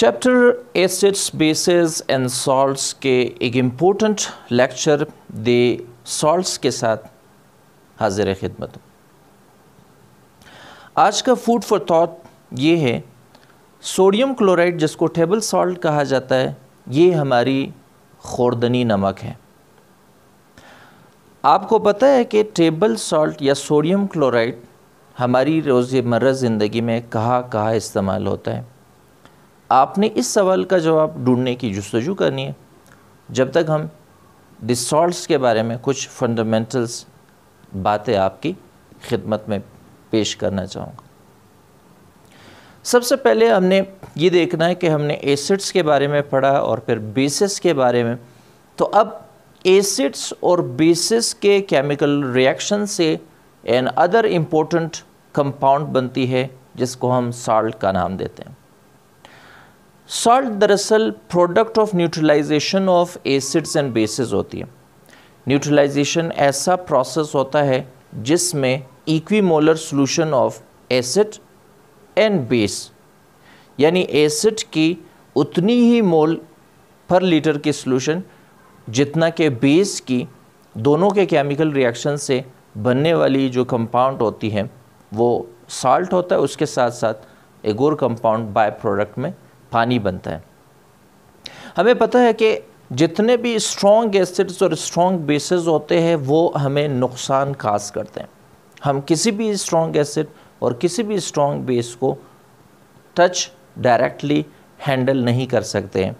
Chapter acids bases and salt के एक important lecture दे salts के साथ हाजिर खिदमत आज का फूड फॉर थॉट ये है सोडियम क्लोराइड जिसको टेबल सॉल्ट कहा जाता है ये हमारी खोर्दनी नमक है आपको पता है कि टेबल सॉल्ट या सोडियम क्लोराइड हमारी रोज़मर्रा ज़िंदगी में कहाँ कहाँ इस्तेमाल होता है आपने इस सवाल का जवाब ढूंढने की जस्तजू करनी है जब तक हम डिसॉल्ट्स के बारे में कुछ फंडामेंटल्स बातें आपकी खिदमत में पेश करना चाहूँगा सबसे पहले हमने ये देखना है कि हमने एसिड्स के बारे में पढ़ा और फिर बेसिस के बारे में तो अब एसिड्स और बेसिस के केमिकल रिएक्शन से एन अदर इम्पोर्टेंट कंपाउंड बनती है जिसको हम साल्ट का नाम देते हैं सॉल्ट दरअसल product of neutralization of acids and bases होती है न्यूट्रलाइजेशन ऐसा प्रोसेस होता है जिसमें equimolar solution of acid and base यानी एसिड की उतनी ही मोल पर लीटर की सॉल्यूशन जितना के बेस की दोनों के केमिकल रिएक्शन से बनने वाली जो कंपाउंड होती है वो साल्ट होता है उसके साथ साथ एगोर कंपाउंड बाय प्रोडक्ट में पानी बनता है हमें पता है कि जितने भी स्ट्रॉन्ग एसिड्स और स्ट्रॉन्ग बेसिस होते हैं वो हमें नुकसान काज करते हैं हम किसी भी स्ट्रॉन्ग एसिड और किसी भी स्ट्रॉन्ग बेस को टच डायरेक्टली हैंडल नहीं कर सकते हैं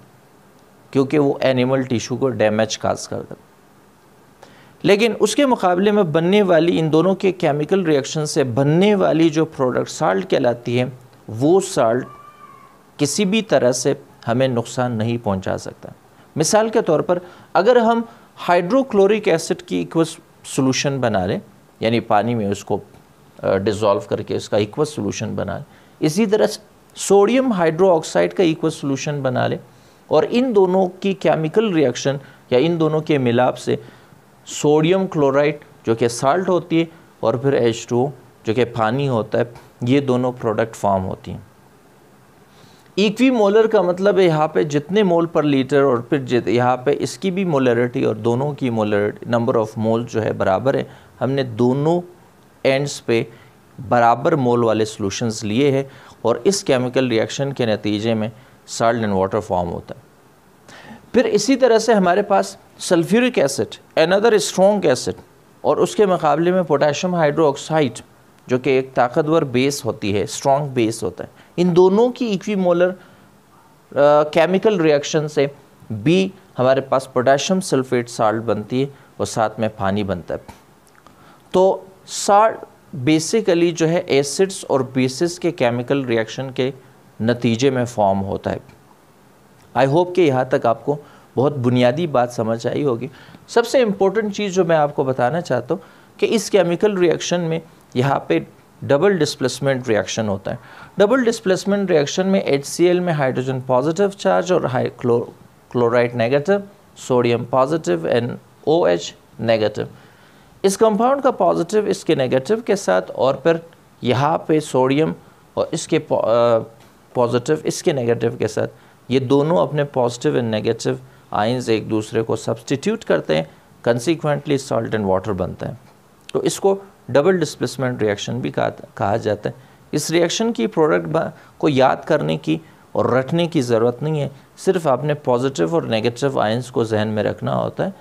क्योंकि वो एनिमल टिश्यू को डैमेज काज कर देते लेकिन उसके मुकाबले में बनने वाली इन दोनों के केमिकल रिएक्शन से बनने वाली जो प्रोडक्ट साल्ट कहलाती है वो साल्ट किसी भी तरह से हमें नुकसान नहीं पहुंचा सकता मिसाल के तौर पर अगर हम हाइड्रोक्लोरिक एसिड की इक्वस सोलूशन बना लें यानी पानी में उसको डिज़ोल्व करके उसका इक्वस सोलूशन बना लें इसी तरह सोडियम हाइड्रो का इक्वस सोलूशन बना लें और इन दोनों की केमिकल रिएक्शन या इन दोनों के मिलाप से सोडियम क्लोराइड जो कि साल्ट होती है और फिर एच जो कि पानी होता है ये दोनों प्रोडक्ट फॉर्म होती हैं इक्वी मोलर का मतलब है यहाँ पे जितने मोल पर लीटर और फिर जित यहाँ पे इसकी भी मोलरिटी और दोनों की मोलरिटी नंबर ऑफ मोल जो है बराबर है हमने दोनों एंड्स पे बराबर मोल वाले सॉल्यूशंस लिए हैं और इस केमिकल रिएक्शन के नतीजे में साल्ट एंड वाटर फॉर्म होता है फिर इसी तरह से हमारे पास sulphuric acid another strong acid और उसके मुकाबले में पोटेशियम हाइड्रोक्साइड जो कि एक ताकतवर बेस होती है स्ट्रॉन्ग बेस होता है इन दोनों की इक्वीमोलर केमिकल रिएक्शन से बी हमारे पास पोटेशियम सल्फेट साल्ट बनती है और साथ में पानी बनता है तो साल्ट बेसिकली जो है एसिड्स और बेसिस के केमिकल रिएक्शन के नतीजे में फॉर्म होता है आई होप कि यहाँ तक आपको बहुत बुनियादी बात समझ आई होगी सबसे इम्पोर्टेंट चीज़ जो मैं आपको बताना चाहता हूँ कि इस केमिकल रिएक्शन में यहाँ पे डबल डिस्प्लेसमेंट रिएक्शन होता है डबल डिस्प्लेसमेंट रिएक्शन में एच में हाइड्रोजन पॉजिटिव चार्ज और क्लो, chloride negative sodium positive and O H negative इस कंपाउंड का पॉजिटिव इसके नेगेटिव के साथ और फिर यहाँ पे सोडियम और इसके पॉजिटिव इसके नेगेटिव के साथ ये दोनों अपने पॉजिटिव एंड नेगेटिव आइंस एक दूसरे को सब्सटीट्यूट करते हैं कंसिक्वेंटली सॉल्ट एंड वाटर बनते हैं तो इसको डबल डिस्प्लेसमेंट रिएक्शन भी कहा कहा जाता है इस रिएक्शन की प्रोडक्ट को याद करने की और रटने की ज़रूरत नहीं है सिर्फ आपने पॉजिटिव और नेगेटिव आयंस को जहन में रखना होता है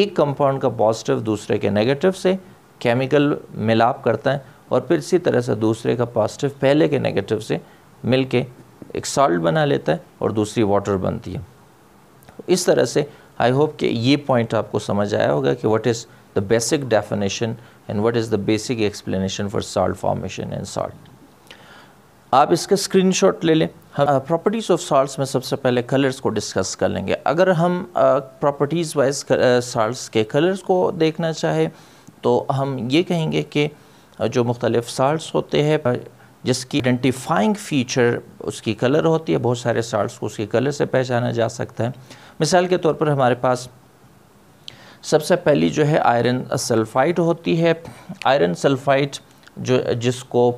एक कंपाउंड का पॉजिटिव दूसरे के नेगेटिव से केमिकल मिलाप करता है और फिर इसी तरह से दूसरे का पॉजिटिव पहले के नेगेटिव से मिल के एक सॉल्ट बना लेता है और दूसरी वाटर बनती है इस तरह से आई होप कि ये पॉइंट आपको समझ आया होगा कि what is the basic definition and what is the basic explanation for salt formation in salt आप इसका स्क्रीनशॉट ले लें हम प्रॉपर्टीज़ ऑफ साल्ट्स में सबसे पहले कलर्स को डिस्कस कर लेंगे अगर हम प्रॉपर्टीज़ वाइज साल्ट्स के कलर्स को देखना चाहे तो हम ये कहेंगे कि uh, जो मुख्तलिफ साल्ट्स होते हैं uh, जिसकी आइडेंटिफाइंग फ़ीचर उसकी कलर होती है बहुत सारे साल्ट्स को उसके कलर से पहचाना जा सकता है मिसाल के तौर पर हमारे पास सबसे पहली जो है आयरन सल्फाइड होती है आयरन सल्फाइड जो जिसको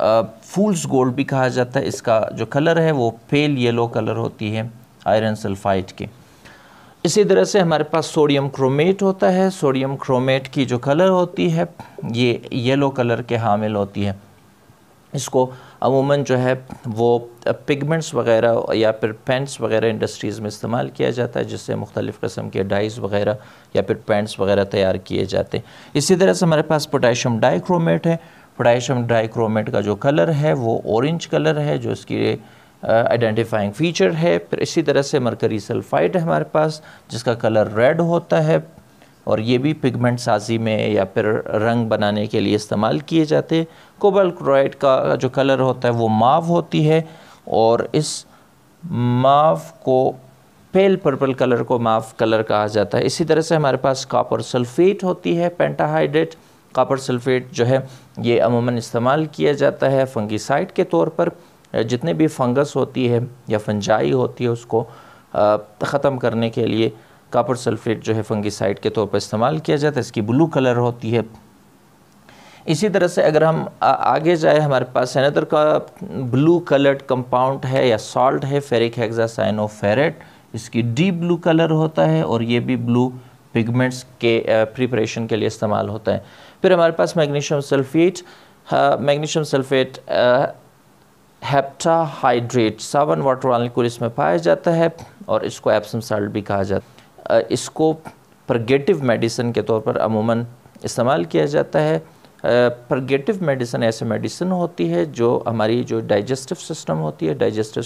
फूल्स गोल्ड भी कहा जाता है इसका जो कलर है वो पेल येलो कलर होती है आयरन सल्फाइड की इसी तरह से हमारे पास सोडियम क्रोमेट होता है सोडियम क्रोमेट की जो कलर होती है ये येलो कलर के हामिल होती है इसको अमूमन जो है वो पिगमेंट्स वगैरह या फिर पेंट्स वगैरह इंडस्ट्रीज़ में इस्तेमाल किया जाता है जिससे मुख्तलिफ़ कस्म के डाइज़ वगैरह या फिर पेंट्स वगैरह तैयार किए जाते हैं इसी तरह से हमारे पास पोटाशियम डाइक्रोमेट है पोटाशियम डाइक्रोमेट का जो कलर है वो ऑरेंज कलर है जो इसकी आइडेंटिफाइंग फ़ीचर है फिर इसी तरह से मरकरी सल्फाइड है हमारे पास जिसका कलर रेड होता है और ये भी पिगमेंट साजी में या फिर रंग बनाने के लिए इस्तेमाल किए जाते कोबल क्लोराइड का जो कलर होता है वो माव होती है और इस माव को पेल पर्पल कलर को माफ कलर कहा जाता है इसी तरह से हमारे पास कापर सल्फेट होती है पेंटाहाइड्रेट कापर सल्फेट जो है ये अमूमन इस्तेमाल किया जाता है फंगिसाइड के तौर पर जितने भी फंगस होती है या फंजाई होती है उसको ख़त्म करने के लिए कापर सल्फेट जो है फंगिसाइड के तौर पर इस्तेमाल किया जाता है इसकी ब्लू कलर होती है इसी तरह से अगर हम आगे जाए हमारे पास अनदर का ब्लू कलर्ड कंपाउंड है या सॉल्ट है फेरिक हेक्सासाइनोफेरेट इसकी डीप ब्लू कलर होता है और ये भी ब्लू पिगमेंट्स के प्रिपरेशन के लिए इस्तेमाल होता है फिर हमारे पास magnesium sulphate magnesium sulphate heptahydrate seven water वाले इसमें पाया जाता है और इसको एप्सम साल्ट भी कहा जाता है इसको प्रगेटिव मेडिसिन के तौर पर अमूमन इस्तेमाल किया जाता है प्रगेटिव मेडिसन मेडिसिन ऐसे मेडिसिन होती है जो हमारी जो डाइजेस्टिव सिस्टम होती है डाइजेस्टिव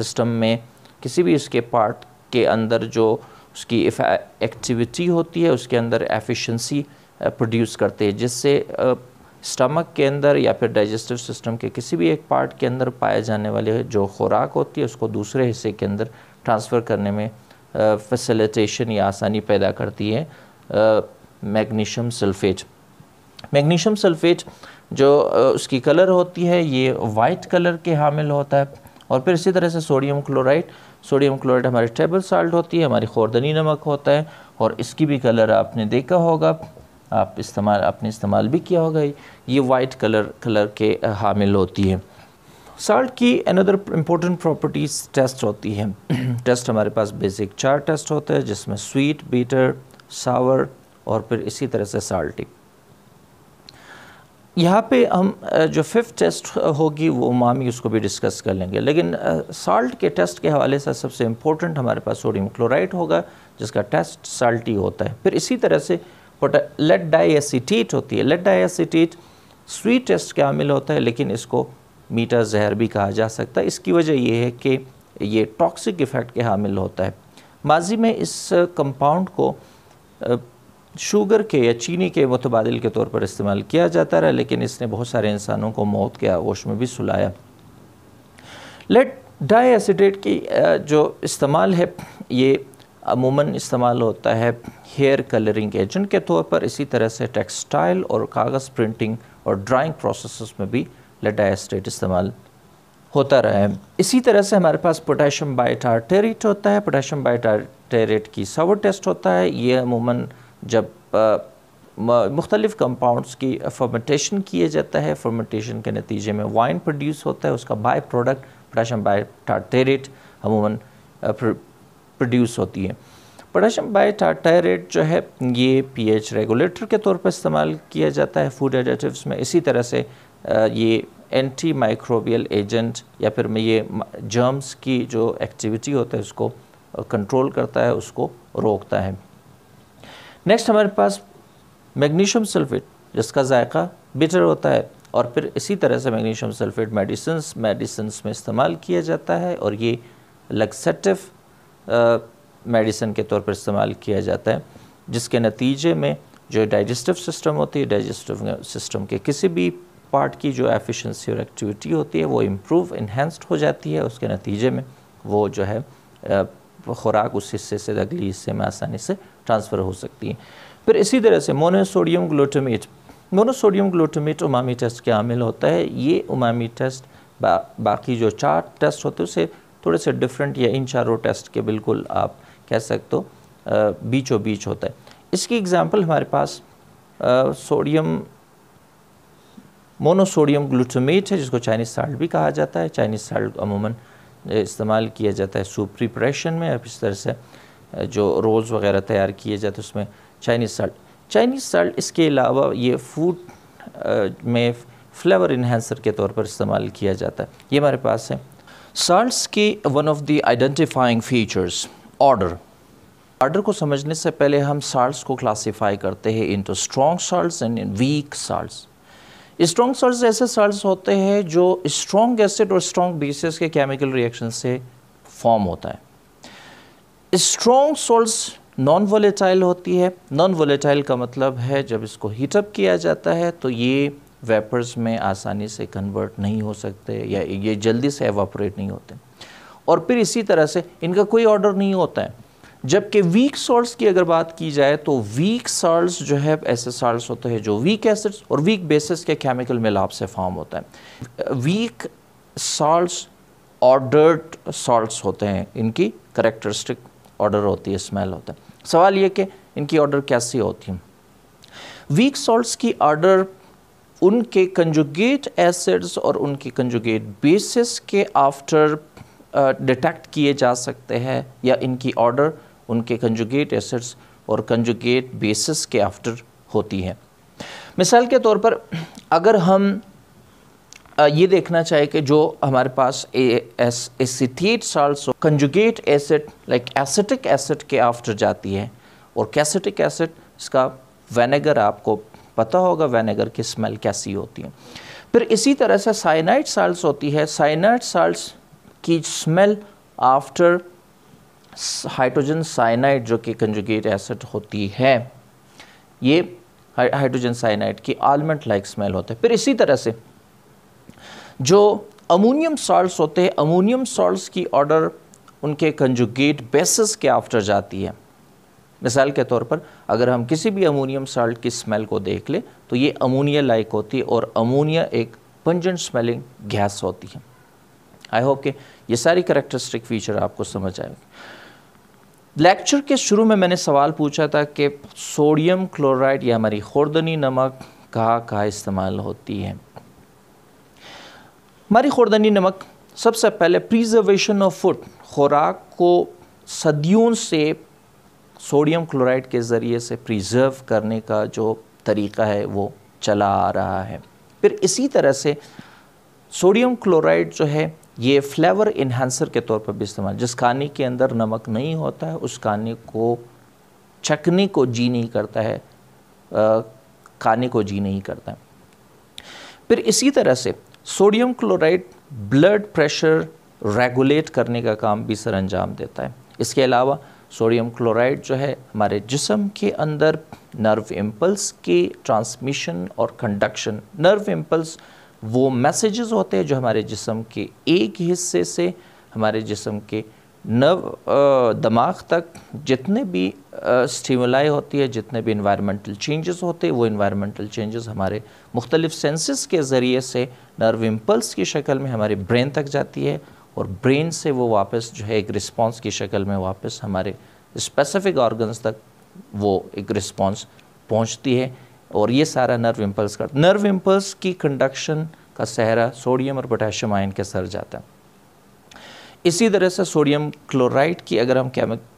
सिस्टम में किसी भी इसके पार्ट के अंदर जो उसकी एक्टिविटी होती है उसके अंदर एफिशिएंसी प्रोड्यूस करते हैं जिससे स्टमक के अंदर या फिर डाइजेस्टिव सिस्टम के किसी भी एक पार्ट के अंदर पाए जाने वाले जो खुराक होती है उसको दूसरे हिस्से के अंदर ट्रांसफ़र करने में फैसिलिटेशन या आसानी पैदा करती है मैग्नीशियम सल्फेट मैग्नीशियम सल्फेट जो उसकी कलर होती है ये वाइट कलर के हामिल होता है और फिर इसी तरह से सोडियम क्लोराइड सोडियम क्लोराइड हमारी टेबल साल्ट होती है हमारी खोरदनी नमक होता है और इसकी भी कलर आपने देखा होगा आप इस्तेमाल आपने इस्तेमाल भी किया होगा ये वाइट कलर कलर के हामिल होती है साल्ट की अनदर इम्पोर्टेंट प्रॉपर्टीज़ टेस्ट होती है टेस्ट हमारे पास बेसिक चार टेस्ट होते हैं जिसमें स्वीट बीटर सावर और फिर इसी तरह से साल्टी यहाँ पे हम जो फिफ्थ टेस्ट होगी वो मामी उसको भी डिस्कस कर लेंगे लेकिन साल्ट के टेस्ट के हवाले से सबसे इम्पोर्टेंट हमारे पास सोडियम क्लोराइड होगा जिसका टेस्ट साल्टी होता है फिर इसी तरह से लेट डाई होती है लेट डाई स्वीट टेस्ट के आमिल होता है लेकिन इसको मीठा जहर भी कहा जा सकता है इसकी वजह यह है कि ये टॉक्सिक इफ़ेक्ट के हामिल होता है माजी में इस कंपाउंड को शुगर के या चीनी के मुतबादल के तौर पर इस्तेमाल किया जाता रहा लेकिन इसने बहुत सारे इंसानों को मौत के आगोश में भी सुलाया लेट डाई एसिडेट की जो इस्तेमाल है ये अमूमन इस्तेमाल होता है हेयर कलरिंग एजेंट के तौर पर इसी तरह से टेक्सटाइल और कागज़ प्रिंटिंग और ड्राइंग प्रोसेस में भी लेटाइस इस्तेमाल होता रहा है इसी तरह से हमारे पास पोटेशियम बाइटार्टेरेट होता है पोटेशियम बाइटार्टेरेट की सवर टेस्ट होता है ये अमूमन जब मुख्तलिफ कंपाउंड्स की फर्मेंटेशन किए जाता है फर्मेंटेशन के नतीजे में वाइन प्रोड्यूस होता है उसका बाई प्रोडक्ट पोटेशियम बाइटार्टेरेट अमूमन प्रोड्यूस होती है पोटेशियम बाइटाटायरेट जो है ये पीएच रेगुलेटर के तौर पर इस्तेमाल किया जाता है फूड एडिटिव्स में इसी तरह से ये एंटी माइक्रोबियल एजेंट या फिर ये जर्म्स की जो एक्टिविटी होता है उसको कंट्रोल करता है उसको रोकता है नेक्स्ट हमारे पास मैग्नीशियम सल्फेट जिसका जायका बिटर होता है और फिर इसी तरह से मैग्नीशियम सल्फेट मेडिसन्स मेडिसन्स में इस्तेमाल किया जाता है और ये लक्सेटिव मेडिसिन के तौर पर इस्तेमाल किया जाता है जिसके नतीजे में जो डाइजेस्टिव सिस्टम होती है डाइजेस्टिव सिस्टम के किसी भी पार्ट की जो एफिशिएंसी और एक्टिविटी होती है वो इम्प्रूव इन्हेंस्ड हो जाती है उसके नतीजे में वो जो है खुराक उस हिस्से से अगले हिस्से में आसानी से ट्रांसफ़र हो सकती है फिर इसी तरह से monosodium glutamate monosodium glutamate umami taste के आमिल होता है ये उमामी टेस्ट बा, बाकी जो चार टेस्ट होते हैं उसे थोड़े से डिफरेंट या इन चारों टेस्ट के बिल्कुल आप कह सकते हो बीचों बीच होता है इसकी एग्ज़ाम्पल हमारे पास सोडियम मोनोसोडियम ग्लूटामेट है जिसको चाइनीज़ साल्ट भी कहा जाता है चाइनीज़ साल्ट अमूमन इस्तेमाल किया जाता है सूप प्रिपरेशन में अब इस तरह से जो रोल्स वगैरह तैयार किए जाते हैं उसमें चाइनीज़ साल्ट चाइनीज़ साल्ट इसके अलावा ये फूड में फ्लेवर इन्हेंसर के तौर पर इस्तेमाल किया जाता है ये हमारे पास है साल्ट की one of the identifying features odour odour को समझने से पहले हम साल्ट को क्लासीफाई करते हैं into strong salt and in weak salt strong salt ऐसे साल्ट होते हैं जो स्ट्रॉन्ग एसिड और स्ट्रॉन्ग बेसिस के केमिकल रिएक्शन से फॉर्म होता है स्ट्रॉन्ग सोल्ट नॉन वोलेटाइल होती है नॉन वोलेटाइल का मतलब है जब इसको हीटअप किया जाता है तो ये वेपर्स में आसानी से कन्वर्ट नहीं हो सकते या ये जल्दी से एवापोरेट नहीं होते और फिर इसी तरह से इनका कोई ऑर्डर नहीं होता है जबकि वीक सॉल्ट की अगर बात की जाए तो वीक सॉल्ट जो है ऐसे सॉल्ट होते हैं जो वीक एसिड्स और वीक बेसिस के केमिकल मिलाप से फॉर्म होता है वीक सॉल्ट ऑर्डर्ड सॉल्ट होते हैं इनकी करेक्टरिस्टिक ऑर्डर होती है स्मेल होता है सवाल ये कि इनकी ऑर्डर कैसी होती है वीक सॉल्ट की ऑर्डर उनके कंजुगेट एसिड्स और उनके कंजुगेट बेसिस के आफ्टर डिटेक्ट किए जा सकते हैं या इनकी ऑर्डर उनके कंजुगेट एसेट्स और कंजुगेट बेसिस के आफ्टर होती है मिसाल के तौर पर अगर हम ये देखना चाहे कि जो हमारे पास acetate salt conjugate acid like acetic acid के आफ्टर जाती है और कैसेटिक एसिड इसका वेनेगर आपको पता होगा वेनेगर की स्मेल कैसी होती है फिर इसी तरह से साइनाइड साल्ट होती है साइनाइड साल्ट की स्मेल आफ्टर हाइड्रोजन साइनाइड जो कि कंजुगेट एसिड होती है ये हाइड्रोजन साइनाइड की आलमंड लाइक स्मेल होता है फिर इसी तरह से जो अमोनियम सॉल्ट्स होते हैं अमोनियम सॉल्ट्स की ऑर्डर उनके कंजुगेट बेसिस के आफ्टर जाती है मिसाल के तौर पर अगर हम किसी भी अमोनियम साल्ट की स्मेल को देख लें तो ये अमोनिया लाइक होती है और अमोनिया एक पंजेंट स्मेलिंग गैस होती है आई होप के ये सारी करेक्टरिस्टिक फीचर आपको समझ आएंगे लेक्चर के शुरू में मैंने सवाल पूछा था कि सोडियम क्लोराइड या हमारी खुर्दनी नमक कहाँ कहाँ इस्तेमाल होती है हमारी खुर्दनी नमक सबसे पहले प्रिजर्वेशन ऑफ फूड खुराक को सदियों से सोडियम क्लोराइड के ज़रिए से प्रिजर्व करने का जो तरीका है वो चला आ रहा है फिर इसी तरह से सोडियम क्लोराइड जो है ये फ्लेवर इन्हेंसर के तौर पर भी इस्तेमाल जिस खाने के अंदर नमक नहीं होता है उस खाने को चखने को जी नहीं करता है खाने को जी नहीं करता है। फिर इसी तरह से sodium chloride blood pressure regulate करने का काम भी सर अंजाम देता है इसके अलावा सोडियम क्लोराइड जो है हमारे जिसम के अंदर नर्व इम्पल्स के ट्रांसमिशन और कंडक्शन नर्व इम्पल्स वो मैसेजेस होते हैं जो हमारे जिसम के एक हिस्से से हमारे जिसम के नव दमाग तक जितने भी स्टिमुलाई होती है जितने भी इन्वायरमेंटल चेंजेस होते हैं वो इन्वायरमेंटल चेंजेस हमारे मुख्तलिफ सेंसेस के ज़रिए से नर्व इम्पल्स की शक्ल में हमारे ब्रेन तक जाती है और ब्रेन से वो वापस जो है एक रिस्पॉन्स की शक्ल में वापस हमारे स्पेसिफिक ऑर्गन्स तक वो एक रिस्पॉन्स पहुँचती है और ये सारा नर्व इम्पल्स का नर्व इम्पल्स की कंडक्शन का सहरा सोडियम और पोटेशियम आयन के सर जाता है इसी तरह से सोडियम क्लोराइड की अगर हम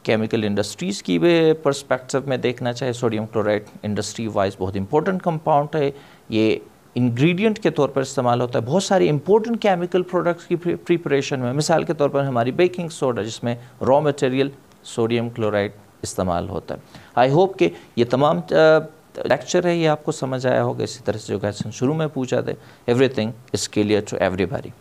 केमिकल इंडस्ट्रीज़ की भी परस्पेक्टिव में देखना चाहे सोडियम क्लोराइड इंडस्ट्री वाइज बहुत इंपॉर्टेंट कंपाउंड है ये इंग्रेडिएंट के तौर पर इस्तेमाल होता है बहुत सारे इंपॉर्टेंट केमिकल प्रोडक्ट्स की प्रिपरेशन में मिसाल के तौर पर हमारी बेकिंग सोडा जिसमें रॉ मटेरियल सोडियम क्लोराइड इस्तेमाल होता है आई होप कि ये तमाम लेक्चर है ये आपको समझ आया होगा इसी तरह से जो क्वेश्चन शुरू में पूछा थे everything is clear to everybody